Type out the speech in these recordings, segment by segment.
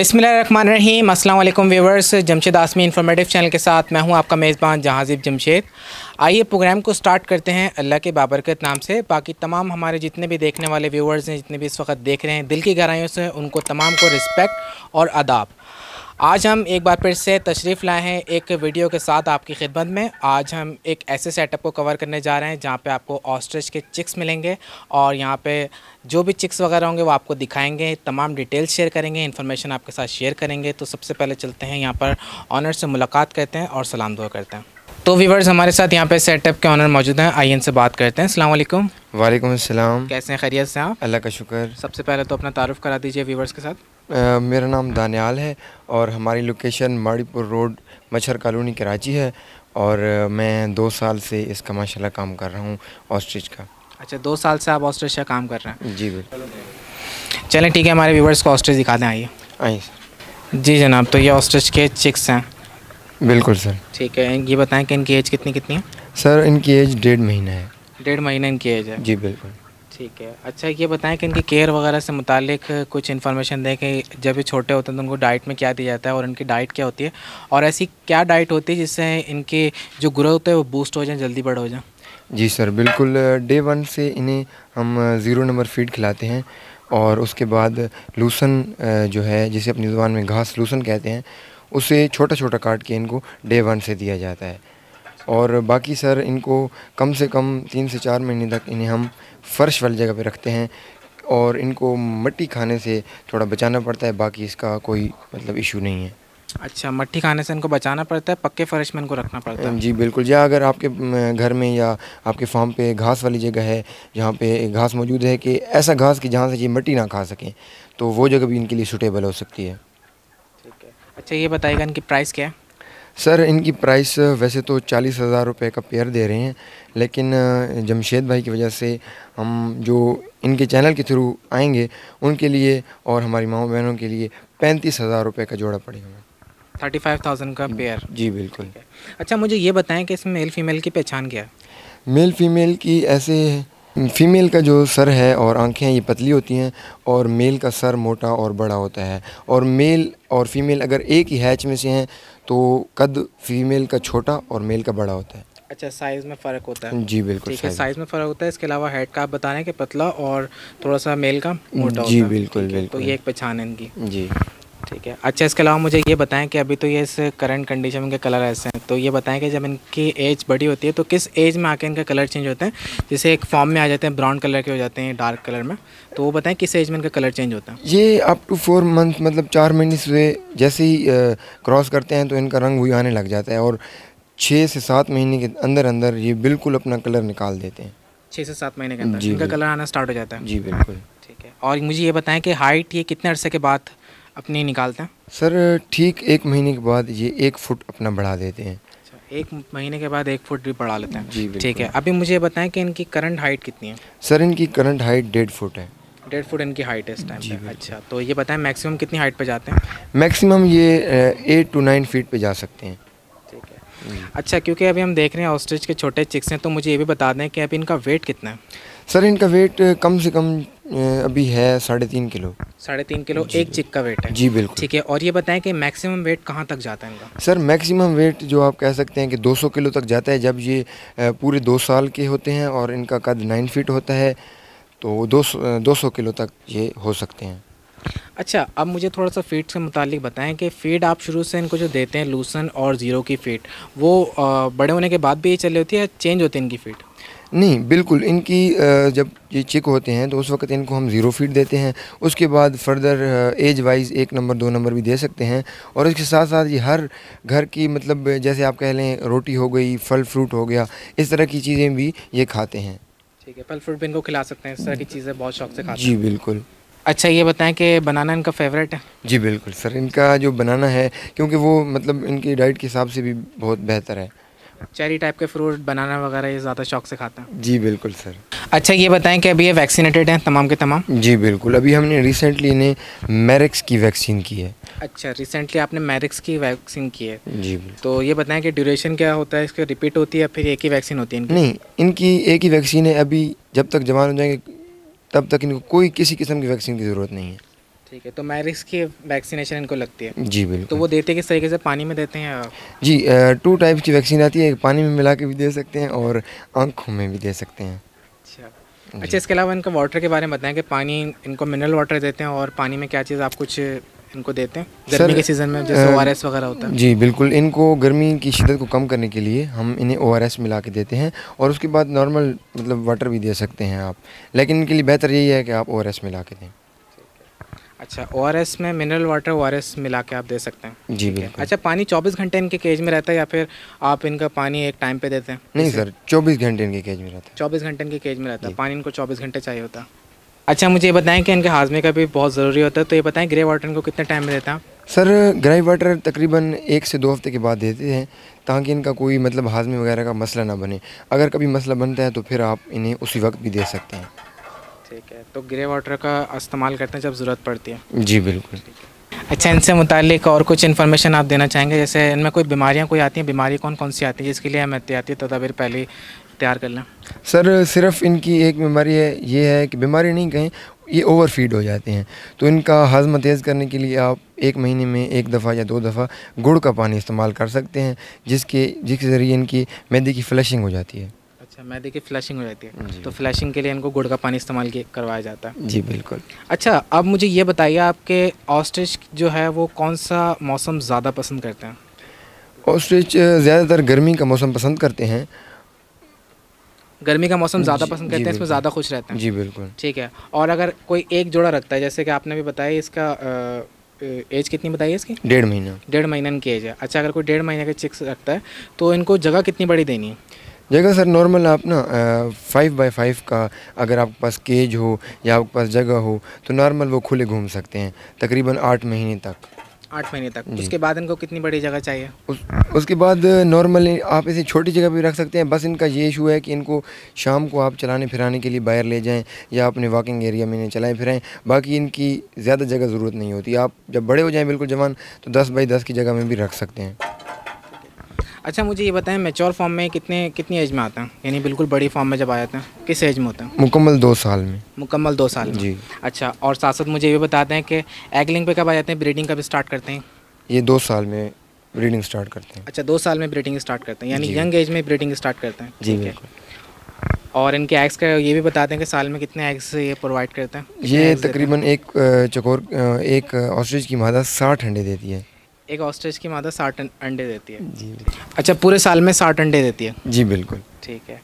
रहीम अल्लाम viewers Jamshed Asmi informative channel के साथ मैं हूं आपका मेज़बान जहाज़िब जमशेद आइए प्रोग्राम को स्टार्ट करते हैं अल्लाह के बाबरकत नाम से बाकी तमाम हमारे जितने भी देखने वाले व्यूवर्स हैं जितने भी इस वक्त देख रहे हैं दिल की गहराइयों से उनको तमाम को रिस्पेक्ट और अदाब आज हम एक बार फिर से तशरीफ़ लाए हैं एक वीडियो के साथ आपकी खिदमत में आज हम एक ऐसे सेटअप को कवर करने जा रहे हैं जहाँ पे आपको ऑस्ट्रिच के चिक्स मिलेंगे और यहाँ पे जो भी चिक्स वगैरह होंगे वो आपको दिखाएंगे तमाम डिटेल्स शेयर करेंगे इन्फॉर्मेशन आपके साथ शेयर करेंगे तो सबसे पहले चलते हैं यहाँ पर ऑनर से मुलाकात करते हैं और सलाम दुआ करते हैं तो वीवर्स हमारे साथ यहाँ पे सेटअप के ऑनर मौजूद हैं आइए इनसे बात करते हैं अल्लाम वालेकुम वालेकुम कैसे हैं खैरियत से आप अल्लाह का शुक्र सबसे पहले तो अपना तारुफ़ करा दीजिए वीवर्स के साथ मेरा नाम दानियाल है और हमारी location Maripur road Machhar colony Karachi है और मैं दो साल से इसका माशाल्लाह काम कर रहा हूँ ऑस्ट्रिच का अच्छा दो साल से आप ऑस्ट्रिच का काम कर रहे हैं जी बिल्कुल चलें ठीक है हमारे व्यूवर्स को ऑस्ट्रिच दिखा दें आइए आइए सर जी जनाब तो ये ऑस्ट्रिच के चिक्स हैं बिल्कुल सर ठीक है ये बताएं कि इनकी एज कितनी कितनी है सर इनकी एज डेढ़ महीना है डेढ़ महीना इनकी एज है जी बिल्कुल ठीक है अच्छा ये बताएं कि इनकी केयर वगैरह से मुतालिक कुछ इन्फॉर्मेशन दें कि जब ये छोटे होते हैं तो उनको डाइट में क्या दिया जाता है और इनकी डाइट क्या होती है और ऐसी क्या डाइट होती है जिससे इनके जो ग्रोथ है वो बूस्ट हो जाए जल्दी बड़ा हो जाए जी सर बिल्कुल डे वन से इन्हें हम ज़ीरो नंबर फीड खिलाते हैं और उसके बाद लूसन जो है जिसे अपनी ज़ुबान में घास लूसन कहते हैं उसे छोटा छोटा काट के इनको डे वन से दिया जाता है और बाकी सर इनको कम से कम तीन से चार महीने तक इन्हें हम फ़र्श वाली जगह पे रखते हैं और इनको मट्टी खाने से थोड़ा बचाना पड़ता है बाकी इसका कोई मतलब इशू नहीं है अच्छा मट्टी खाने से इनको बचाना पड़ता है पक्के फर्श में इनको रखना पड़ता है जी बिल्कुल या अगर आपके घर में या आपके फार्म पे घास वाली जगह है जहाँ पे घास मौजूद है कि ऐसा घास कि जहाँ से ये मट्टी ना खा सकें तो वो जगह भी इनके लिए सूटेबल हो सकती है ठीक है अच्छा ये बताएगा इनकी प्राइस क्या है सर इनकी प्राइस वैसे तो चालीस हज़ार रुपये का पेयर दे रहे हैं लेकिन जमशेद भाई की वजह से हम जो इनके चैनल के थ्रू आएंगे उनके लिए और हमारी माओ बहनों के लिए पैंतीस हज़ार रुपये का जोड़ा पड़ेगा थर्टी फाइव थाउजेंड का पेयर जी बिल्कुल अच्छा मुझे ये बताएं कि इसमें मेल फीमेल की पहचान क्या है मेल फीमेल की ऐसे फीमेल का जो सर है और आंखें ये पतली होती हैं और मेल का सर मोटा और बड़ा होता है और मेल और फीमेल अगर एक ही हैच में से हैं तो कद फीमेल का छोटा और मेल का बड़ा होता है अच्छा साइज़ में फ़र्क होता है जी बिल्कुल ठीक है साइज़ में फ़र्क होता है इसके अलावा हेड का आप बता रहे हैं कि पतला और थोड़ा सा मेल का मोटा जी बिल्कुल तो बिल्कुल तो ये एक पहचान है इनकी जी ठीक है अच्छा इसके अलावा मुझे ये बताएं कि अभी तो ये इस करंट कंडीशन में के कलर ऐसे हैं तो ये बताएं कि जब इनकी एज बड़ी होती है तो किस एज में आके इनका कलर चेंज होते हैं जैसे एक फॉर्म में आ जाते हैं ब्राउन कलर के हो जाते हैं डार्क कलर में तो वो बताएं किस एज में इनका कलर चेंज होता है ये अप टू फोर मंथ मतलब चार महीने से जैसे ही क्रॉस करते हैं तो इनका रंग वही आने लग जाता है और छः से सात महीने के अंदर अंदर ये बिल्कुल अपना कलर निकाल देते हैं छः से सात महीने के अंदर इनका कलर आना स्टार्ट हो जाता है जी बिल्कुल ठीक है और मुझे ये बताएं कि हाइट ये कितने अरसे के बाद अपनी निकालते हैं सर ठीक एक महीने के बाद ये एक फुट अपना बढ़ा देते हैं अच्छा, एक महीने के बाद एक फुट भी बढ़ा लेते हैं जी ठीक है अभी मुझे बताएं कि इनकी करंट हाइट कितनी है सर इनकी करंट हाइट डेढ़ फुट है डेढ़ फुट इनकी हाइट है इस टाइम अच्छा तो ये बताएं मैक्सिमम कितनी हाइट पर जाते हैं मैक्सिमम ये एट टू नाइन फीट पर जा सकते हैं ठीक है अच्छा क्योंकि अभी हम देख रहे हैं ऑस्ट्रिच के छोटे चिक्स हैं तो मुझे ये भी बता दें कि अभी इनका वेट कितना है सर इनका वेट कम से कम अभी है साढ़े तीन किलो साढ़े तीन किलो एक चिक का वेट है जी बिल्कुल ठीक है और ये बताएं कि मैक्सिमम वेट कहाँ तक जाता है इनका सर मैक्सिमम वेट जो आप कह सकते हैं कि 200 किलो तक जाता है जब ये पूरे दो साल के होते हैं और इनका कद नाइन फीट होता है तो दो दो सौ किलो तक ये हो सकते हैं अच्छा अब मुझे थोड़ा सा फीड से मुतालिक बताएं कि फीड आप शुरू से इनको जो देते हैं लूसन और ज़ीरो की फीड वो बड़े होने के बाद भी ये चल रही होती है चेंज होती है इनकी फीड नहीं बिल्कुल इनकी जब ये चेक होते हैं तो उस वक्त इनको हम ज़ीरो फीट देते हैं उसके बाद फर्दर एज वाइज एक नंबर दो नंबर भी दे सकते हैं और इसके साथ साथ ये हर घर की मतलब जैसे आप कह लें रोटी हो गई फल फ्रूट हो गया इस तरह की चीज़ें भी ये खाते हैं ठीक है फल फ्रूट भी इनको खिला सकते हैं इस तरह की चीज़ें बहुत शौक से खाते हैं जी बिल्कुल अच्छा ये बताएं कि बनाना इनका फेवरेट है जी बिल्कुल सर इनका जो बनाना है क्योंकि वो मतलब इनकी डाइट के हिसाब से भी बहुत बेहतर है चेरी टाइप के फ्रूट बनाना वगैरह ये ज़्यादा शौक से खाते हैं जी बिल्कुल सर अच्छा ये बताएं कि अभी ये वैक्सीनेटेड हैं तमाम के तमाम जी बिल्कुल अभी हमने रिसेंटली इन्हें मेरिक्स की वैक्सीन की है अच्छा रिसेंटली आपने मेरिक्स की वैक्सीन की है जी तो ये बताएं कि ड्यूरेशन क्या होता है इसके रिपीट होती है फिर एक ही वैक्सीन होती है इनकी? नहीं इनकी एक ही वैक्सीन है अभी जब तक जवान हो जाएंगे तब तक इनको कोई किसी किस्म की वैक्सीन की ज़रूरत नहीं है ठीक है तो मैरिक्स की वैक्सीनेशन इनको लगती है जी बिल्कुल तो वो देते किस तरीके से पानी में देते हैं जी टू टाइप्स की वैक्सीन आती है पानी में मिला के भी दे सकते हैं और आँखों में भी दे सकते हैं अच्छा अच्छा इसके अलावा इनका वाटर के बारे में बताएं कि पानी इनको मिनरल वाटर देते हैं और पानी में क्या चीज़ आप कुछ इनको देते हैं गर्मी के सीज़न में जैसे ओ वगैरह होता है जी बिल्कुल इनको गर्मी की शिदत को कम करने के लिए हम इन्हें ओ मिला के देते हैं और उसके बाद नॉर्मल मतलब वाटर भी दे सकते हैं आप लेकिन इनके लिए बेहतर यही है कि आप ओ मिला के दें अच्छा ओ में मिनरल वाटर ओ मिला के आप दे सकते हैं जी बिल्कुल अच्छा पानी 24 घंटे इनके केज में रहता है या फिर आप इनका पानी एक टाइम पे देते हैं नहीं सर 24 घंटे इनके केज में रहता है 24 घंटे इनके केज में रहता है पानी इनको 24 घंटे चाहिए होता अच्छा मुझे ये बताएं कि इनके हाजमे का भी बहुत ज़रूरी होता है तो ये बताएं ग्रे वाटर इनको कितने टाइम में देता है सर ग्रे वाटर तकरीबन एक से दो हफ्ते के बाद देते हैं ताकि इनका कोई मतलब हाजमे वगैरह का मसला ना बने अगर कभी मसला बनता है तो फिर आप इन्हें उसी वक्त भी दे सकते हैं ठीक है तो ग्रे वाटर का इस्तेमाल करते हैं जब ज़रूरत पड़ती है जी बिल्कुल अच्छा इनसे मुतलिक और कुछ इन्फॉर्मेशन आप देना चाहेंगे जैसे इनमें कोई बीमारियाँ कोई आती हैं बीमारी कौन कौन सी आती है जिसके लिए हम एहतियाती तदाबीर पहले तैयार कर लें सर सिर्फ इनकी एक बीमारी है ये है कि बीमारी नहीं कहें ये ओवर फीड हो जाते हैं तो इनका हजम तेज़ करने के लिए आप एक महीने में एक दफ़ा या दो दफ़ा गुड़ का पानी इस्तेमाल कर सकते हैं जिसके जिसके ज़रिए इनकी मैदे की फ्लशिंग हो जाती है अच्छा मैं देखिए फ्लैशिंग हो जाती है तो फ्लैशिंग के लिए इनको गुड़ का पानी इस्तेमाल करवाया जाता है जी बिल्कुल अच्छा अब मुझे ये बताइए आपके ऑस्ट्रिच जो है वो कौन सा मौसम ज़्यादा पसंद करते हैं ऑस्ट्रिच ज़्यादातर गर्मी का मौसम पसंद करते हैं गर्मी का मौसम ज़्यादा पसंद करते हैं इसमें ज़्यादा खुश रहते हैं जी बिल्कुल ठीक है और अगर कोई एक जोड़ा रखता है जैसे कि आपने भी बताया इसका एज कितनी बताई है इसकी डेढ़ महीना डेढ़ महीने इनकी एज है अच्छा अगर कोई डेढ़ महीने के चिक्स रखता है तो इनको जगह कितनी बड़ी देनी है जगह सर नॉर्मल आप ना फाइव बाई फाइव का अगर आपके पास केज हो या आपके पास जगह हो तो नॉर्मल वो खुले घूम सकते हैं तकरीबन आठ महीने तक आठ महीने तक उसके बाद इनको कितनी बड़ी जगह चाहिए उस, उसके बाद नॉर्मल आप इसे छोटी जगह भी रख सकते हैं बस इनका ये इशू है कि इनको शाम को आप चलाने फिराने के लिए बाहर ले जाएं या अपने वॉकिंग एरिया में इन्हें चलाएं फिराएं बाकी इनकी ज़्यादा जगह ज़रूरत नहीं होती आप जब बड़े हो जाएं बिल्कुल जवान तो दस बाई दस की जगह में भी रख सकते हैं अच्छा मुझे ये बताएं मेच्योर फॉर्म में कितने कितनी एज में आता है यानी बिल्कुल बड़ी फॉर्म में जब आ जाते हैं किस एज में होता है मुकम्मल दो साल में मुकम्मल दो साल जी अच्छा और साथ साथ मुझे ये बताते हैं कि एगलिंग पे कब आ जाते हैं ब्रीडिंग कब स्टार्ट करते हैं ये दो साल में ब्रीडिंग स्टार्ट करते हैं अच्छा दो साल में ब्रीडिंग स्टार्ट करते हैं यानी यंग एज में ब्रीडिंग स्टार्ट करते हैं जी और इनके एग्स का ये भी बताते हैं कि साल में कितने एग्स ये प्रोवाइड करते हैं ये तकरीबन एक चकोर एक ऑस्ट्रिच की मादा साठ अंडे देती है एक ऑस्ट्रिच की मादा साठ अं-, अंडे देती है जी अच्छा पूरे साल में साठ अंडे देती है जी बिल्कुल ठीक है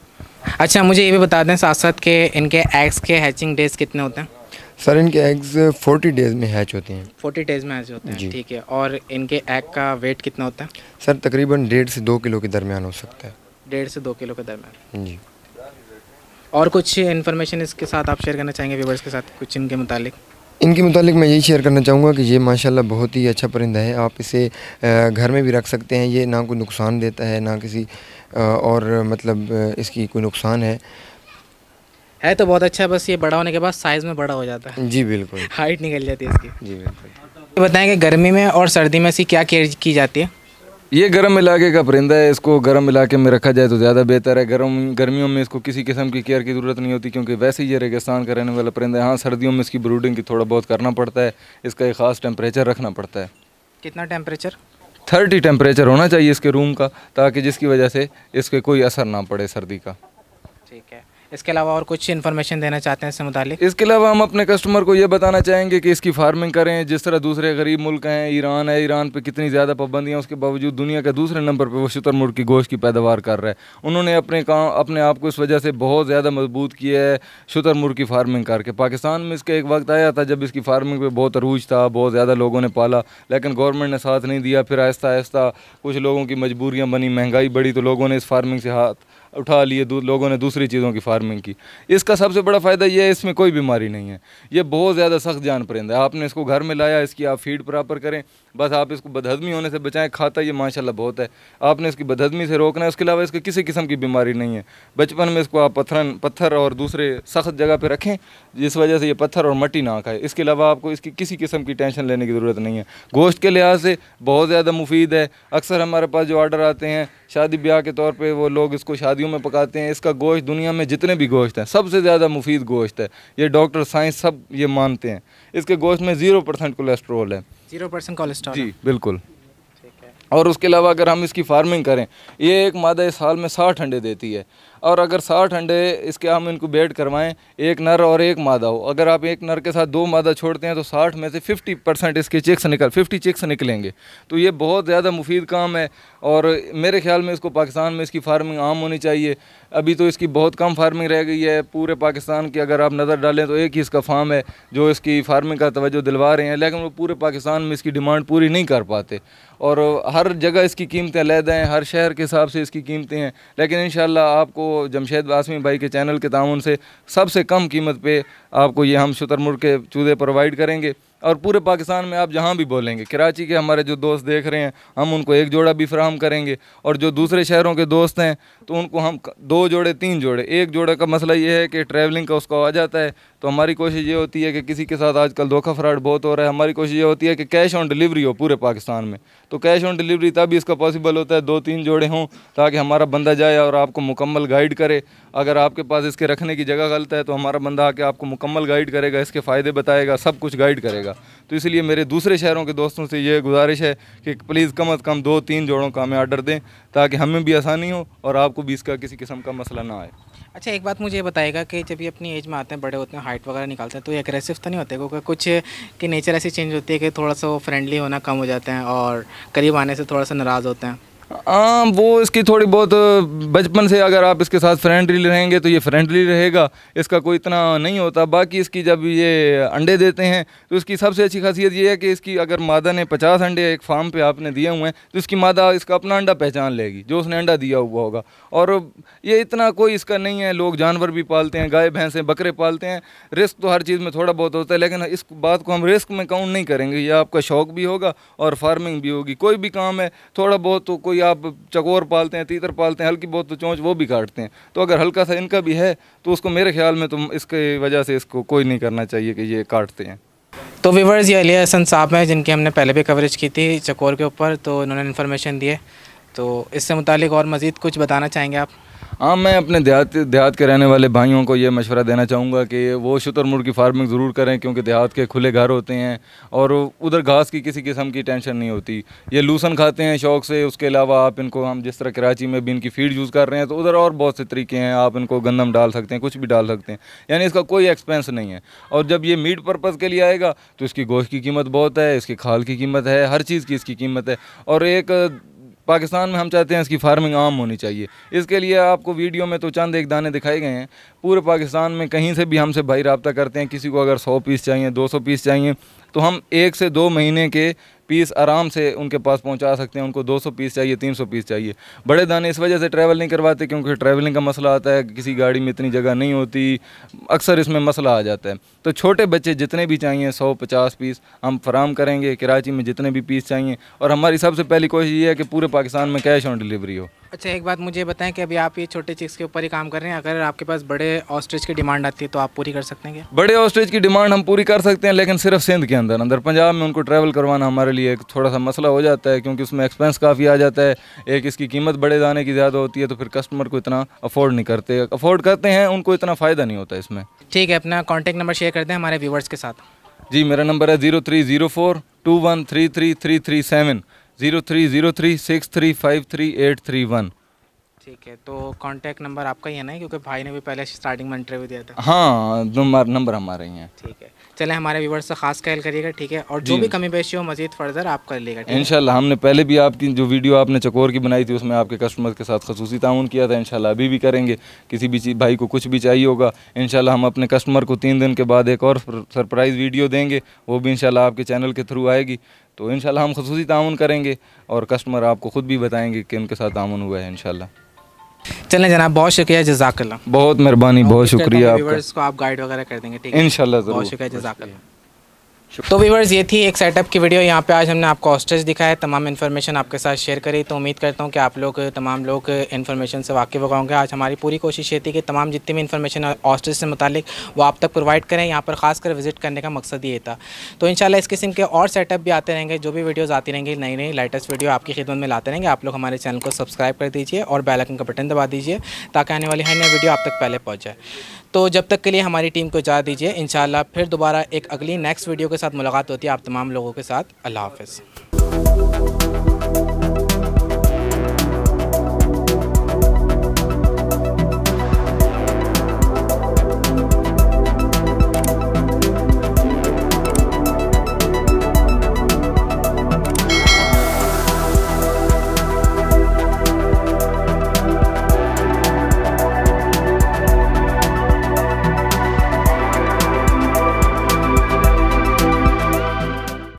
अच्छा मुझे ये भी बता दें साथ साथ के इनके एग्स के हैचिंग डेज कितने होते हैं सर इनके एग्स फोर्टी डेज़ में हैच होते हैं फोर्टी डेज़ में हैच होते हैं ठीक है और इनके एग का वेट कितना होता है सर तकरीबन डेढ़ से दो किलो के दरमियान हो सकता है डेढ़ से दो किलो के दरमियान जी और कुछ इन्फॉर्मेशन इसके साथ आप शेयर करना चाहेंगे व्यूवर्स के साथ कुछ इनके मुतालिक इनके मुतालिक मैं यही शेयर करना चाहूँगा कि ये माशाल्लाह बहुत ही अच्छा परिंदा है आप इसे घर में भी रख सकते हैं ये ना कोई नुकसान देता है ना किसी और मतलब इसकी कोई नुकसान है है तो बहुत अच्छा बस ये बड़ा होने के बाद साइज़ में बड़ा हो जाता है जी बिल्कुल हाइट निकल जाती है इसकी जी बिल्कुल बताएँ कि गर्मी में और सर्दी में इसकी क्या केयर की जाती है ये गर्म इलाके का परिंदा है इसको गर्म इलाके में रखा जाए तो ज़्यादा बेहतर है गर्म गर्मियों में इसको किसी किस्म की केयर की ज़रूरत नहीं होती क्योंकि वैसे ही ये रेगिस्तान का रहने वाला परिंदा है हाँ सर्दियों में इसकी ब्रूडिंग की थोड़ा बहुत करना पड़ता है इसका एक ख़ास टेम्परेचर रखना पड़ता है कितना टेम्परेचर थर्टी टेम्परेचर होना चाहिए इसके रूम का ताकि जिसकी वजह से इसके कोई असर ना पड़े सर्दी का ठीक है इसके अलावा और कुछ इन्फॉर्मेशन देना चाहते हैं इससे मुतालिक इसके अलावा हम अपने कस्टमर को ये बताना चाहेंगे कि इसकी फार्मिंग करें जिस तरह दूसरे गरीब मुल्क हैं ईरान है ईरान पर कितनी ज़्यादा पाबंदियाँ उसके बावजूद दुनिया के दूसरे नंबर पर वो शुतर मुर्ग की गोश्त की पैदावार कर रहा है उन्होंने अपने काम अपने आप को इस वजह से बहुत ज़्यादा मजबूत किया है शुतर मुर्ग की फार्मिंग करके पाकिस्तान में इसका एक वक्त आया था जब इसकी फार्मिंग पर बहुत अरूज था बहुत ज़्यादा लोगों ने पाला लेकिन गवर्नमेंट ने साथ नहीं दिया फिर आहिस्ता आहिस्ता कुछ लोगों की मजबूरियाँ बनी महंगाई बढ़ी तो लोगों ने इस फार्मिंग से हाथ उठा लिए लोगों ने दूसरी चीज़ों की फार्मिंग की इसका सबसे बड़ा फ़ायदा यह है इसमें कोई बीमारी नहीं है ये बहुत ज़्यादा सख्त जान परिंदा है आपने इसको घर में लाया इसकी आप फीड प्रॉपर करें बस आप इसको बदहजमी होने से बचाएं खाता ये माशाल्लाह बहुत है आपने इसकी बदहजमी से रोकना है उसके अलावा इसकी किसी किस्म की बीमारी नहीं है बचपन में इसको आप पत्थरन पत्थर और दूसरे सख्त जगह पर रखें जिस वजह से ये पत्थर और मट्टी ना खाए इसके अलावा आपको इसकी किसी किस्म की टेंशन लेने की ज़रूरत नहीं है गोश्त के लिहाज से बहुत ज़्यादा मुफीद है अक्सर हमारे पास जो ऑर्डर आते हैं शादी ब्याह के तौर पर वो लोग इसको शादियों सर्दियों में पकाते हैं इसका गोश्त दुनिया में जितने भी गोश्त हैं सबसे ज़्यादा मुफीद गोश्त है ये डॉक्टर साइंस सब ये मानते हैं इसके गोश्त में ज़ीरो परसेंट कोलेस्ट्रोल है ज़ीरो परसेंट कोलेस्ट्रोल जी बिल्कुल और उसके अलावा अगर हम इसकी फार्मिंग करें ये एक मादा इस साल में साठ अंडे देती है और अगर साठ अंडे इसके हम इनको बेड करवाएं एक नर और एक मादा हो अगर आप एक नर के साथ दो मादा छोड़ते हैं तो साठ में से फिफ्टी परसेंट इसके चिक्स निकल फिफ्टी चिक्स निकलेंगे तो ये बहुत ज़्यादा मुफीद काम है और मेरे ख्याल में इसको पाकिस्तान में इसकी फार्मिंग आम होनी चाहिए अभी तो इसकी बहुत कम फार्मिंग रह गई है पूरे पाकिस्तान की अगर आप नज़र डालें तो एक ही इसका फार्म है जो इसकी फार्मिंग का तोज्जो दिलवा रहे हैं लेकिन वो पूरे पाकिस्तान में इसकी डिमांड पूरी नहीं कर पाते और हर जगह इसकी कीमतें अलहदा हैं हर शहर के हिसाब से इसकी कीमतें हैं लेकिन इन आपको जमशेद वासमी भाई के चैनल के ताउन से सबसे कम कीमत पे आपको ये हम शुतरमुर्ग के चूल्हे प्रोवाइड करेंगे और पूरे पाकिस्तान में आप जहाँ भी बोलेंगे कराची के हमारे जो दोस्त देख रहे हैं हम उनको एक जोड़ा भी फ्राहम करेंगे और जो दूसरे शहरों के दोस्त हैं तो उनको हम दो जोड़े तीन जोड़े एक जोड़े का मसला ये है कि ट्रैवलिंग का उसका आ जाता है तो हमारी कोशिश ये होती है कि किसी के साथ आजकल धोखा फ्राड बहुत हो रहा है हमारी कोशिश ये होती है कि कैश ऑन डिलीवरी हो पूरे पाकिस्तान में तो कैश ऑन डिलीवरी तभी इसका पॉसिबल होता है दो तीन जोड़े हों ताकि हमारा बंदा जाए और आपको मुकम्मल गाइड करे अगर आपके पास इसके रखने की जगह गलत है तो हमारा बंदा आके आपको मुकम्मल गाइड करेगा इसके फ़ायदे बताएगा सब कुछ गाइड करेगा जाएगा तो इसलिए मेरे दूसरे शहरों के दोस्तों से ये गुजारिश है कि प्लीज़ कम अज़ कम दो तीन जोड़ों का हमें आर्डर दें ताकि हमें भी आसानी हो और आपको भी इसका किसी किस्म का मसला ना आए अच्छा एक बात मुझे बताएगा कि जब ये अपनी एज में आते हैं बड़े होते हैं हाइट वगैरह निकालते हैं तो ये एग्रेसिव तो नहीं होते क्योंकि कुछ कि नेचर ऐसी चेंज होती है कि थोड़ा सा वो फ्रेंडली होना कम हो जाते हैं और करीब आने से थोड़ा सा नाराज़ होते हैं हाँ वो इसकी थोड़ी बहुत बचपन से अगर आप इसके साथ फ्रेंडली रहेंगे तो ये फ्रेंडली रहेगा इसका कोई इतना नहीं होता बाकी इसकी जब ये अंडे देते हैं तो इसकी सबसे अच्छी खासियत ये है कि इसकी अगर मादा ने पचास अंडे एक फार्म पे आपने दिए हुए हैं तो इसकी मादा इसका अपना अंडा पहचान लेगी जो उसने अंडा दिया हुआ होगा और ये इतना कोई इसका नहीं है लोग जानवर भी पालते हैं गाय भैंसें बकरे पालते हैं रिस्क तो हर चीज़ में थोड़ा बहुत होता है लेकिन इस बात को हम रिस्क में काउंट नहीं करेंगे ये आपका शौक भी होगा और फार्मिंग भी होगी कोई भी काम है थोड़ा बहुत तो कोई कोई आप चकोर पालते हैं तीतर पालते हैं हल्की बहुत तो चोंच वो भी काटते हैं तो अगर हल्का सा इनका भी है तो उसको मेरे ख्याल में तो इसके वजह से इसको कोई नहीं करना चाहिए कि ये काटते हैं तो व्यूवर्स ये अलिया हसन साहब हैं जिनकी हमने पहले भी कवरेज की थी चकोर के ऊपर तो उन्होंने इन्फॉर्मेशन दिए तो इससे मुतल और मज़ीद कुछ बताना चाहेंगे आप हाँ मैं अपने देहात देहात के रहने वाले भाइयों को ये मशवरा देना चाहूँगा कि वो शुतरमुर्ग की फार्मिंग ज़रूर करें क्योंकि देहात के खुले घर होते हैं और उधर घास की किसी किस्म की टेंशन नहीं होती ये लूसन खाते हैं शौक से उसके अलावा आप इनको हम जिस तरह कराची में भी इनकी फीड यूज़ कर रहे हैं तो उधर और बहुत से तरीके हैं आप इनको गंदम डाल सकते हैं कुछ भी डाल सकते हैं यानी इसका कोई एक्सपेंस नहीं है और जब ये मीट पर्पज़ के लिए आएगा तो इसकी गोश्त की कीमत बहुत है इसकी खाल की कीमत है हर चीज़ की इसकी कीमत है और एक पाकिस्तान में हम चाहते हैं इसकी फार्मिंग आम होनी चाहिए इसके लिए आपको वीडियो में तो चंद एक दाने दिखाए गए हैं पूरे पाकिस्तान में कहीं से भी हमसे भाई रबता करते हैं किसी को अगर सौ पीस चाहिए दो सौ पीस चाहिए तो हम एक से दो महीने के पीस आराम से उनके पास पहुंचा सकते हैं उनको 200 पीस चाहिए 300 पीस चाहिए बड़े दाने इस वजह से ट्रैवल नहीं करवाते क्योंकि ट्रैवलिंग का मसला आता है किसी गाड़ी में इतनी जगह नहीं होती अक्सर इसमें मसला आ जाता है तो छोटे बच्चे जितने भी चाहिए सौ पचास पीस हम फराम करेंगे कराची में जितने भी पीस चाहिए और हमारी सबसे पहली कोशिश ये है कि पूरे पाकिस्तान में कैश ऑन डिलीवरी हो अच्छा एक बात मुझे बताएं कि अभी आप ये छोटे चीज़ के ऊपर ही काम कर रहे हैं अगर आपके पास बड़े ऑस्ट्रेज की डिमांड आती है तो आप पूरी कर सकते हैं बड़े ऑस्ट्रेज की डिमांड हम पूरी कर सकते हैं लेकिन सिर्फ सिंध के अंदर अंदर पंजाब में उनको ट्रैवल करवाना हमारे लिए थोड़ा सा मसला हो जाता है क्योंकि उसमें एक्सपेंस काफ़ी आ जाता है एक इसकी कीमत बड़े दाने की ज़्यादा होती है तो फिर कस्टमर को इतना अफोर्ड नहीं करते अफोर्ड करते हैं उनको इतना फ़ायदा नहीं होता इसमें ठीक है अपना कॉन्टैक्ट नंबर शेयर कर दें हमारे व्यूवर्स के साथ जी मेरा नंबर है zero three zero four two one three three three three seven zero three zero three six three five three eight three one ठीक है तो कॉन्टैक्ट नंबर आपका ही है ना क्योंकि भाई ने भी पहले स्टार्टिंग में इंटरव्यू दिया था हाँ नंबर हमारे ही हैं ठीक है चले हमारे व्यूवर्स से खास ख्याल करिएगा ठीक है और जो भी कमी पेशी हो मजीद फर्दर आप कर लेगा इनशाला हमने पहले भी आपकी जो वीडियो आपने चकोर की बनाई थी उसमें आपके कस्टमर के साथ खसूसी ताउन किया था इनशाला अभी भी करेंगे किसी भी भाई को कुछ भी चाहिए होगा इनशाला हम अपने कस्टमर को तीन दिन के बाद एक और सरप्राइज़ वीडियो देंगे वो भी इनशाला आपके चैनल के थ्रू आएगी तो इनशाला हम खसूसी ताउन करेंगे और कस्टमर आपको ख़ुद भी बताएंगे कि उनके साथ ताउन हुआ है इनशाला चलें जनाब बहुत शुक्रिया जजाकल्ला बहुत मेहरबानी बहुत शुक्रिया आपका। को आप गाइड वगैरह कर देंगे ठीक है इन बहुत शुक्रिया जजाकल्ला तो व्यूवर्स ये थी एक सेटअप की वीडियो यहाँ पे आज हमने आपको ऑस्ट्रेज दिखाया तमाम इन्फॉर्मेशन आपके साथ शेयर करी तो उम्मीद करता हूँ कि आप लोग तमाम लोग इन्फॉर्मेशन से वाकिफ़ होंगे आज हमारी पूरी कोशिश ये थी कि तमाम जितनी भी इन्फॉर्मेशन ऑस्ट्रेज से मुतालिक वो आप तक प्रोवाइड करें यहाँ पर खासकर विजिट करने का मकसद ये था तो इन इस किस्म के और सेटअप भी आते रहेंगे जो भी वीडियोज़ आती रहेंगे नई नई लेटेस्ट वीडियो आपकी खिदमत में लाते रहेंगे आप लोग हमारे चैनल को सब्सक्राइब कर दीजिए और बेलकन का बटन दबा दीजिए ताकि आने वाली हर नई वीडियो आप तक पहले पहुँच जाए तो जब तक के लिए हमारी टीम को जा दीजिए इन फिर दोबारा एक अगली नेक्स्ट वीडियो के साथ मुलाकात होती है आप तमाम लोगों के साथ अल्लाह हाफ